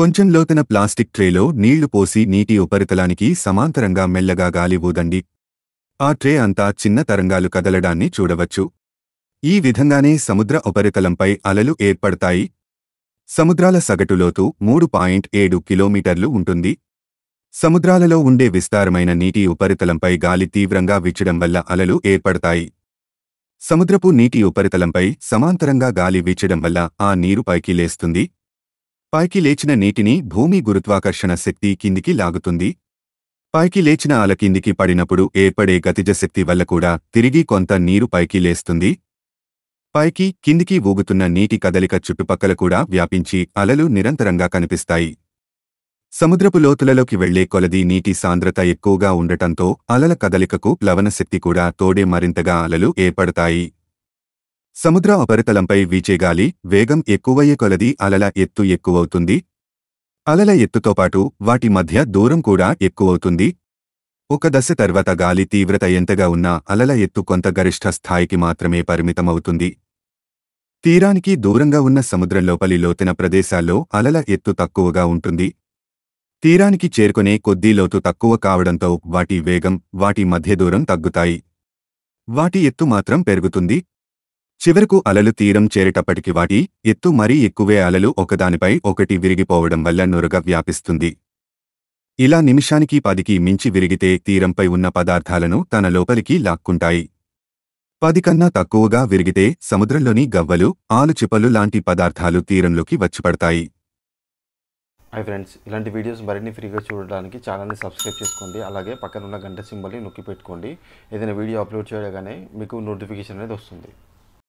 కొంచెం లోతున ప్లాస్టిక్ ట్రేలో నీళ్లు పోసి నీటి ఉపరితలానికి సమాంతరంగా మెల్లగా గాలి ఆ ట్రే అంతా చిన్న తరంగాలు కదలడాన్ని చూడవచ్చు ఈ విధంగానే సముద్ర ఉపరితలంపై అలలు ఏర్పడతాయి సముద్రాల సగటులోతు మూడు పాయింట్ ఏడు కిలోమీటర్లు ఉంటుంది సముద్రాలలో ఉండే విస్తారమైన నీటి ఉపరితలంపై గాలి తీవ్రంగా విచ్చడం వల్ల అలలు ఏర్పడతాయి సముద్రపు నీటి ఉపరితలంపై సమాంతరంగా గాలి వీచడం వల్ల ఆ నీరు పైకి లేస్తుంది పైకి లేచిన నీటిని భూమి గురుత్వాకర్షణ శక్తి కిందికి లాగుతుంది పైకి లేచిన అల కిందికి పడినప్పుడు ఏర్పడే గతిజ శక్తి వల్ల కూడా తిరిగి కొంత నీరు పైకి లేస్తుంది పైకి కిందికి ఊగుతున్న నీటి కదలిక చుట్టుపక్కల కూడా వ్యాపించి అలలు నిరంతరంగా కనిపిస్తాయి సముద్రపు లోతులలోకి వెళ్లే కొలది నీటి సాంద్రత ఎక్కువగా ఉండటంతో అలల కదలికకు ప్లవన శక్తి కూడా తోడే మరింతగా అలలు ఏర్పడతాయి సముద్ర ఉపరితలంపై వీచేగాలి వేగం ఎక్కువయ్యే కొలది అలల ఎత్తు ఎక్కువవుతుంది అలల ఎత్తుతో పాటు వాటి మధ్య దూరం కూడా ఎక్కువవుతుంది ఒక దశ తర్వాత గాలి తీవ్రత ఎంతగా ఉన్నా అలల ఎత్తు కొంత గరిష్ట స్థాయికి మాత్రమే పరిమితమవుతుంది తీరానికి దూరంగా ఉన్న సముద్రం లోపలి లోతైన ప్రదేశాల్లో అలల ఎత్తు తక్కువగా ఉంటుంది తీరానికి చేరుకునే కొద్దీ లోతు తక్కువ కావడంతో వాటి వేగం వాటి మధ్య దూరం తగ్గుతాయి వాటి ఎత్తు మాత్రం పెరుగుతుంది చివరకు అలలు తీరం చేరేటప్పటికి వాటి ఎత్తు మరీ ఎక్కువే అలలు ఒకదానిపై ఒకటి విరిగిపోవడం వల్ల నొరగ వ్యాపిస్తుంది ఇలా నిమిషానికి పదికి మించి విరిగితే తీరంపై ఉన్న పదార్థాలను తన లోపలికి లాక్కుంటాయి పది కన్నా తక్కువగా విరిగితే సముద్రంలోని గవ్వలు ఆలుచిప్పలు లాంటి పదార్థాలు తీరంలోకి వచ్చిపడతాయి హాయ్ ఫ్రెండ్స్ ఇలాంటి వీడియోస్ మరిన్ని ఫ్రీగా చూడడానికి ఛానల్ని సబ్స్క్రైబ్ చేసుకోండి అలాగే పక్కన ఉన్న గంట సింబల్ని నొక్కి పెట్టుకోండి ఏదైనా వీడియో అప్లోడ్ చేయగానే మీకు నోటిఫికేషన్ అనేది వస్తుంది